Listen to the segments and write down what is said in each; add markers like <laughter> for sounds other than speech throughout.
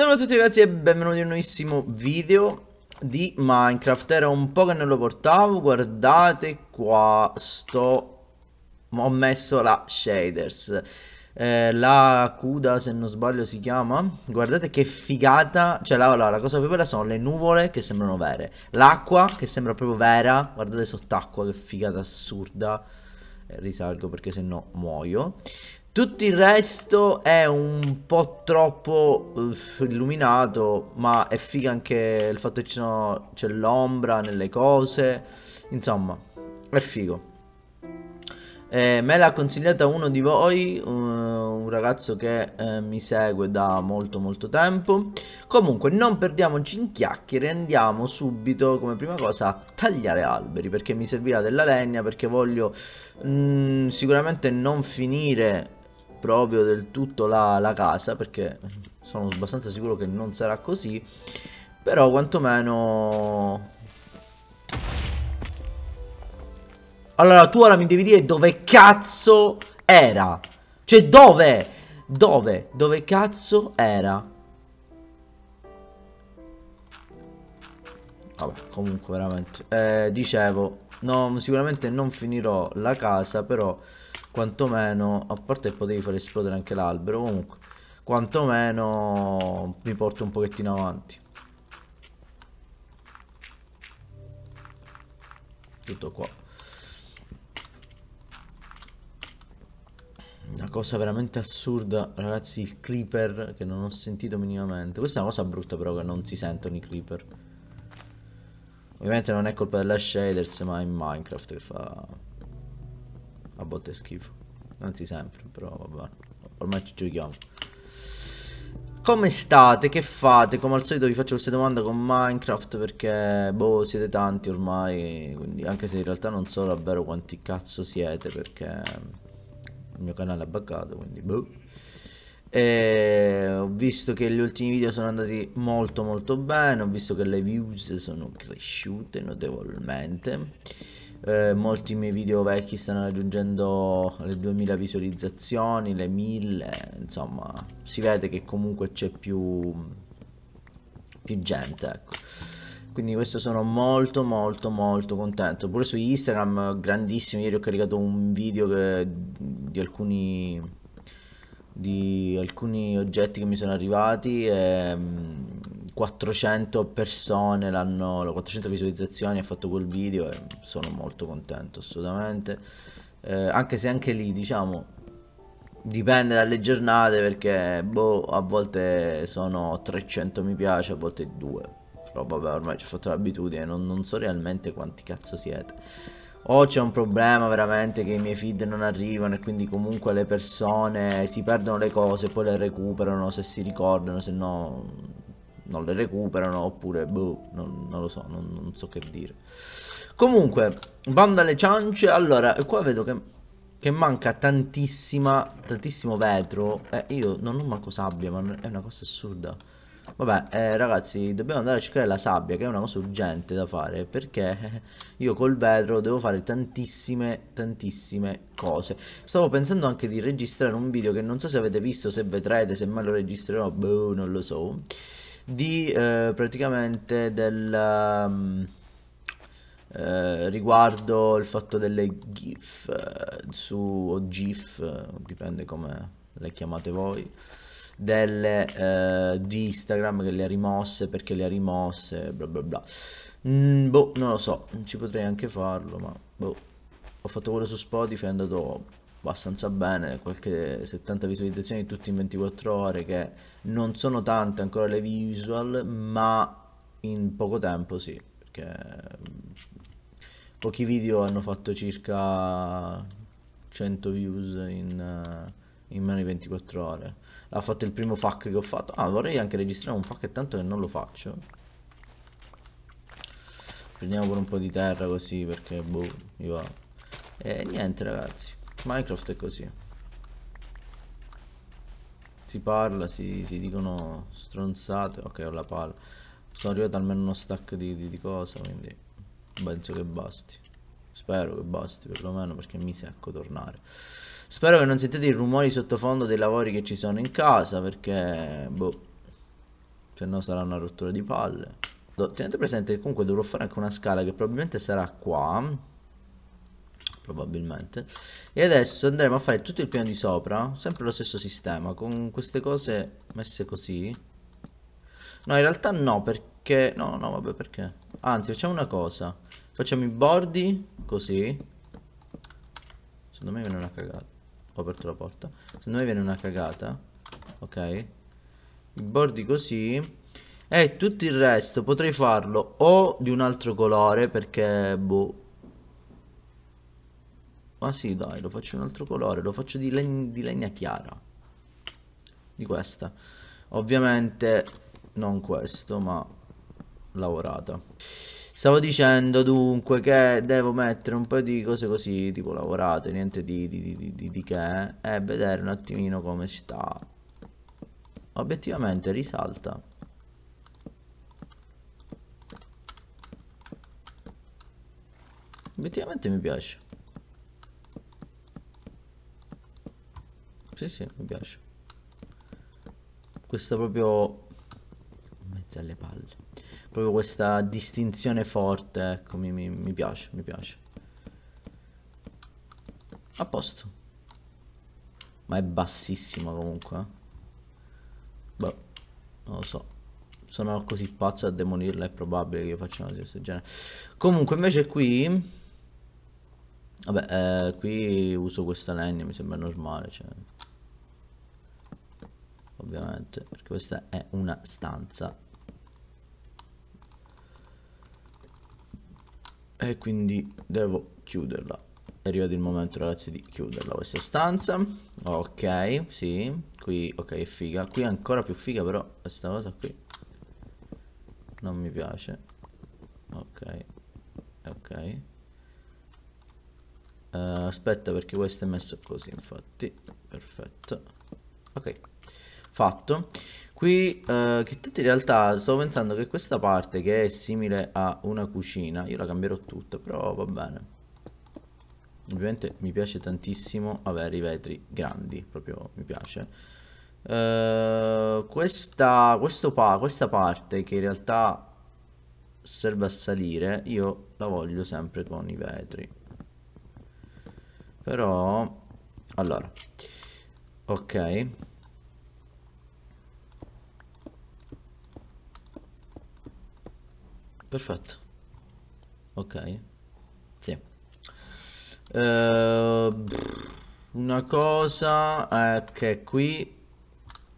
Salve a tutti ragazzi e benvenuti in un nuovissimo video di Minecraft Era un po' che non lo portavo, guardate qua sto... ho messo la shaders eh, La CUDA se non sbaglio si chiama Guardate che figata, cioè la, la, la cosa più bella sono le nuvole che sembrano vere L'acqua che sembra proprio vera, guardate sott'acqua che figata assurda eh, risalgo perché se no muoio tutto il resto è un po' troppo uh, illuminato, ma è figa anche il fatto che c'è l'ombra nelle cose, insomma, è figo. Eh, me l'ha consigliata uno di voi, uh, un ragazzo che eh, mi segue da molto molto tempo. Comunque non perdiamoci in chiacchiere, andiamo subito come prima cosa a tagliare alberi perché mi servirà della legna, perché voglio mh, mm, sicuramente non finire proprio del tutto la, la casa perché sono abbastanza sicuro che non sarà così però quantomeno Allora tu ora mi devi dire dove cazzo era Cioè dove Dove Dove cazzo era Vabbè comunque veramente eh, Dicevo no, Sicuramente non finirò la casa però quantomeno, a parte che potevi far esplodere anche l'albero, comunque, quantomeno mi porto un pochettino avanti. Tutto qua. Una cosa veramente assurda, ragazzi, il creeper che non ho sentito minimamente. Questa è una cosa brutta però che non si sentono i creeper. Ovviamente non è colpa della shaders ma è Minecraft che fa a volte è schifo, anzi sempre, però vabbè, ormai ci giochiamo. Come state? Che fate? Come al solito vi faccio queste domande con Minecraft perché, boh, siete tanti ormai, quindi anche se in realtà non so davvero quanti cazzo siete perché il mio canale è buggato, quindi boh. E ho visto che gli ultimi video sono andati molto molto bene, ho visto che le views sono cresciute notevolmente eh, molti miei video vecchi stanno raggiungendo le 2000 visualizzazioni, le 1000, insomma si vede che comunque c'è più, più gente ecco quindi questo sono molto molto molto contento pure su Instagram grandissimo ieri ho caricato un video che, di alcuni di alcuni oggetti che mi sono arrivati e 400 persone l'hanno, 400 visualizzazioni ha fatto quel video e sono molto contento assolutamente. Eh, anche se anche lì diciamo dipende dalle giornate perché boh, a volte sono 300 mi piace, a volte 2. Però vabbè ormai ci ho fatto l'abitudine, non, non so realmente quanti cazzo siete o c'è un problema veramente che i miei feed non arrivano e quindi comunque le persone si perdono le cose e poi le recuperano se si ricordano, se no non le recuperano oppure boh, non, non lo so, non, non, so che dire. Comunque, banda alle ciance, allora, qua vedo che, che manca tantissima, tantissimo vetro. Eh, io non ho manco sabbia, ma è una cosa assurda. Vabbè, eh, ragazzi, dobbiamo andare a cercare la sabbia, che è una cosa urgente da fare, perché <laughs> io col vetro devo fare tantissime, tantissime cose. Stavo pensando anche di registrare un video che non so se avete visto, se vedrete, se mai lo registrerò, boh, non lo so di eh, praticamente del um, eh, riguardo il fatto delle GIF eh, su o GIF dipende come le chiamate voi delle eh, di Instagram che le ha rimosse perché le ha rimosse bla bla bla mm, boh non lo so ci potrei anche farlo ma boh ho fatto quello su Spotify è andato abbastanza bene, qualche 70 visualizzazioni tutti in 24 ore che non sono tante ancora le visual, ma in poco tempo sì, perché mm, pochi video hanno fatto circa 100 views in, eh, in meno di 24 ore. Ha fatto il primo fuck che ho fatto. Ah, vorrei anche registrare un fuck e tanto che non lo faccio. Prendiamo pure un po' di terra così perché boh, mi va. E eh, niente ragazzi. Minecraft è così. Si parla, si, si dicono stronzate. Ok, ho la palla. Sono arrivato almeno uno stack di, di, di cosa, quindi penso che basti. Spero che basti perlomeno perché mi secco tornare. Spero che non sentite i rumori sottofondo dei lavori che ci sono in casa perché, boh, se no sarà una rottura di palle. Tenete presente che comunque dovrò fare anche una scala che probabilmente sarà qua probabilmente e adesso andremo a fare tutto il piano di sopra sempre lo stesso sistema con queste cose messe così no in realtà no perché no no vabbè perché anzi facciamo una cosa facciamo i bordi così secondo me viene una cagata ho aperto la porta secondo me viene una cagata ok i bordi così e tutto il resto potrei farlo o di un altro colore perché boh ma sì, dai, lo faccio in un altro colore, lo faccio di, leg di legna chiara. Di questa. Ovviamente non questo, ma lavorata. Stavo dicendo dunque che devo mettere un po' di cose così, tipo lavorate, niente di, di, di, di che, e vedere un attimino come sta. Obiettivamente risalta. Obiettivamente mi piace. Sì, sì, mi piace. Questa proprio... Mezzo alle palle. Proprio questa distinzione forte, ecco, mi, mi, mi piace, mi piace. A posto. Ma è bassissima comunque. Beh, boh, non lo so. Sono così pazzo a demolirla, è probabile che io faccia una cosa di questo genere. Comunque invece qui... Vabbè, eh, qui uso questa legna, mi sembra normale, cioè ovviamente perché questa è una stanza e quindi devo chiuderla è arrivato il momento ragazzi di chiuderla questa stanza ok sì qui ok è figa qui è ancora più figa però questa cosa qui non mi piace ok ok uh, aspetta perché questa è messa così infatti perfetto ok fatto Qui, eh, che tanto in realtà sto pensando che questa parte che è simile a una cucina, io la cambierò tutta, però va bene. Ovviamente mi piace tantissimo avere i vetri grandi, proprio mi piace. Eh, questa, pa questa parte che in realtà serve a salire, io la voglio sempre con i vetri. Però, allora, ok. perfetto ok sì uh, una cosa è che qui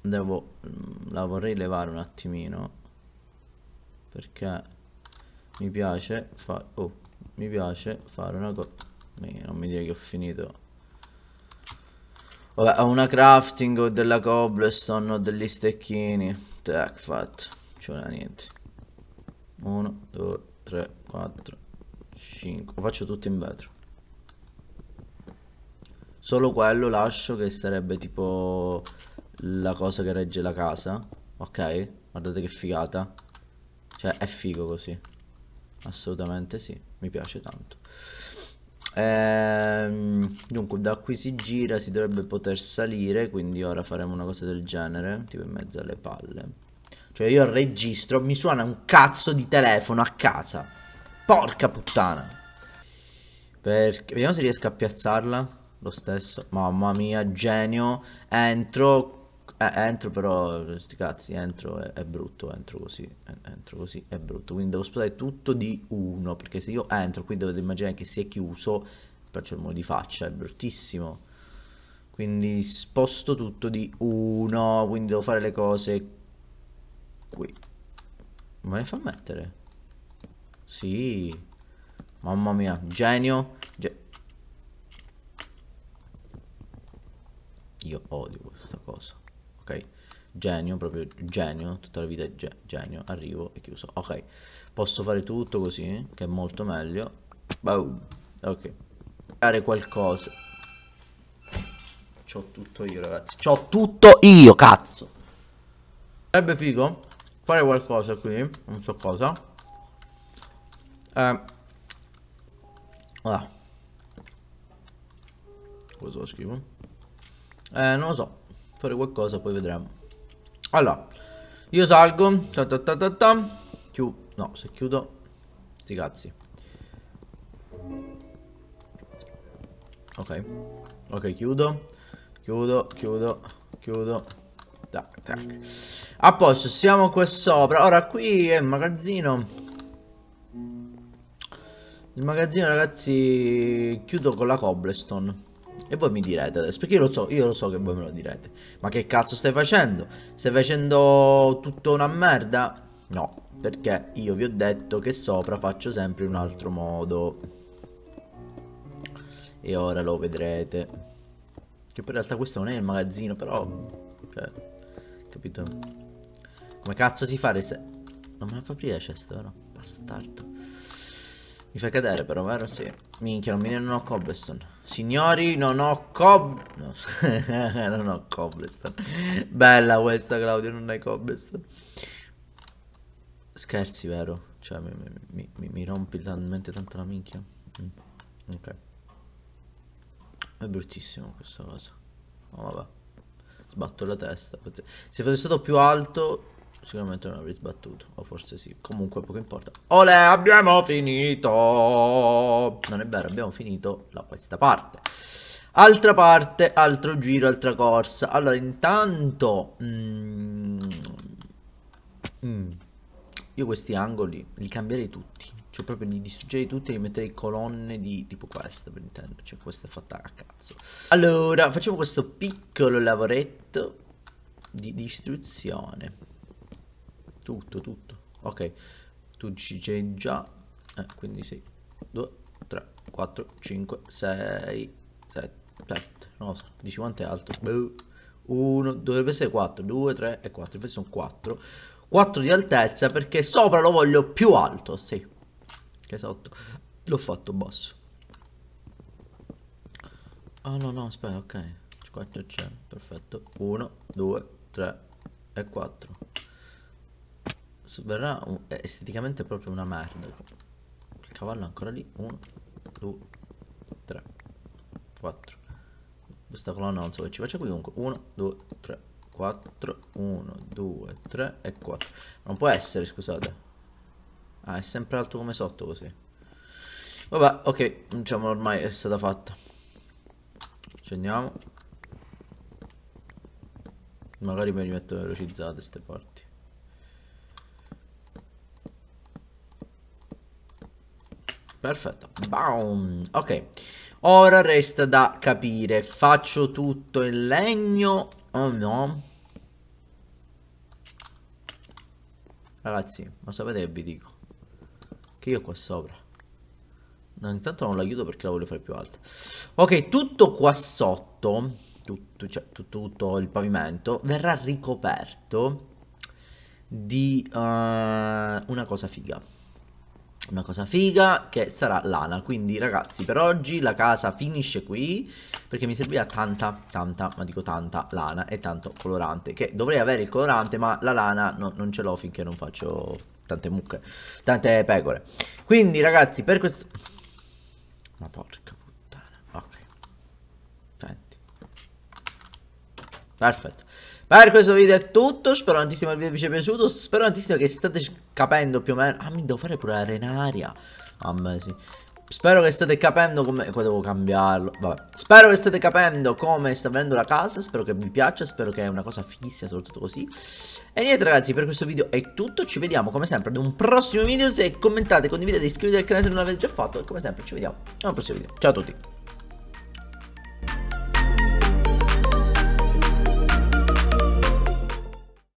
devo mm, la vorrei levare un attimino perché mi piace fare oh, mi piace fare una cosa non mi dire che ho finito Vabbè, ho una crafting o della cobblestone o degli stecchini. Tac, fatto. non C'è niente. 1, 2, 3, 4, 5. Faccio tutto in vetro. Solo quello lascio che sarebbe tipo la cosa che regge la casa. Ok, guardate che figata. Cioè è figo così. Assolutamente sì, mi piace tanto. Ehm, dunque, da qui si gira, si dovrebbe poter salire, quindi ora faremo una cosa del genere, tipo in mezzo alle palle. Cioè io registro, mi suona un cazzo di telefono a casa. Porca puttana. Perché... Vediamo se riesco a piazzarla. Lo stesso. Mamma mia, genio. Entro, eh, entro però, sti cazzi, entro è, è, brutto, entro così, entro così è brutto, quindi devo spostare tutto di uno, perché se io entro qui dovete immaginare che si è chiuso, faccio il muro di faccia, è bruttissimo. Quindi sposto tutto di uno, quindi devo fare le cose qui Ma ne fa mettere? Sì Mamma mia, genio Ge Io odio questa cosa Ok Genio, proprio genio Tutta la vita è ge genio Arrivo e chiuso Ok Posso fare tutto così Che è molto meglio Boom Ok Creare qualcosa C'ho tutto io ragazzi C'ho tutto io cazzo Sarebbe figo fare qualcosa qui, non so cosa. Eh. Ah. Cosa lo scrivo? Eh, non lo so. Fare qualcosa, poi vedremo. Allora, io salgo. Ta ta ta ta ta. chiudo no, se chiudo. Sti cazzi. Ok. Ok, chiudo. Chiudo, chiudo, chiudo. Tac, tac. A posto, siamo qua sopra. Ora, qui è il magazzino. Il magazzino, ragazzi, chiudo con la cobblestone. E voi mi direte adesso, perché io lo so, io lo so che voi me lo direte. Ma che cazzo stai facendo? Stai facendo tutto una merda? No, perché io vi ho detto che sopra faccio sempre in un altro modo. E ora lo vedrete. Che poi in realtà questo non è il magazzino, però... Cioè, capito? Come cazzo si fa? Se... Non me la fa aprire la cesta ora. Bastardo. Mi fai cadere però, vero? Sì. Minchia, non, mi... non ho cobblestone. Signori, non ho cob... No. <laughs> non ho cobblestone. Bella questa, Claudio, non hai cobblestone. Scherzi, vero? Cioè, mi, mi, mi, mi rompi talmente tanto la minchia. Mm. Ok. È bruttissimo questa cosa. Oh, vabbè sbatto la testa. Se fosse stato più alto sicuramente non avrei sbattuto, o forse sì, comunque poco importa. Ole, abbiamo finito! Non è vero, abbiamo finito la, questa parte. Altra parte, altro giro, altra corsa. Allora, intanto... Mm, mm, io questi angoli li cambierei tutti. Cioè proprio li distruggerei tutti e li metterei colonne di tipo questa per intendere. Cioè questa è fatta a cazzo. Allora facciamo questo piccolo lavoretto di distruzione. Tutto, tutto. Ok. Tu ci c'è già. Eh, quindi sì. 2, 3, 4, 5, 6, 7, 7. Non lo so. Dici quanto è alto? 1, 2, 3, 4, 2, 3 e 4. Invece sono 4. 4 di altezza perché sopra lo voglio più alto, sì. Che sotto. L'ho fatto basso. Ah oh, no no, aspetta, ok. 4 c'è, perfetto. 1, 2, 3 e 4. Verrà un, eh, esteticamente proprio una merda. Il cavallo è ancora lì. 1, 2, 3, 4. Questa colonna non so che ci faccia qui comunque. 1, 2, 3, 4, 1, 2, 3 e 4. Non può essere, scusate. Ah, è sempre alto come sotto così. Vabbè, ok, diciamo ormai è stata fatta. Accendiamo Magari mi rimetto velocizzate queste parti. Perfetto. Boom. Ok. Ora resta da capire, faccio tutto in legno Andiamo. Ragazzi, ma sapete che vi dico? Che io qua sopra. No, intanto non la chiudo perché la voglio fare più alta. Ok, tutto qua sotto, tutto, cioè, tutto, tutto il pavimento, verrà ricoperto di uh, una cosa figa una cosa figa che sarà lana quindi ragazzi per oggi la casa finisce qui perché mi servirà tanta tanta ma dico tanta lana e tanto colorante che dovrei avere il colorante ma la lana no, non ce l'ho finché non faccio tante mucche tante pecore quindi ragazzi per questo ma porca puttana ok senti perfetto per questo video è tutto, spero tantissimo che il video vi sia piaciuto, spero tantissimo che state capendo più o meno... Ah, mi devo fare pure l'arenaria. Ah, beh, sì. Spero che state capendo come... Qua devo cambiarlo, vabbè. Spero che state capendo come sta venendo la casa, spero che vi piaccia, spero che è una cosa fighissima, soprattutto così. E niente ragazzi, per questo video è tutto, ci vediamo come sempre ad un prossimo video, se commentate, condividete, iscrivetevi al canale se non l'avete già fatto, e come sempre ci vediamo ad un prossimo video. Ciao a tutti!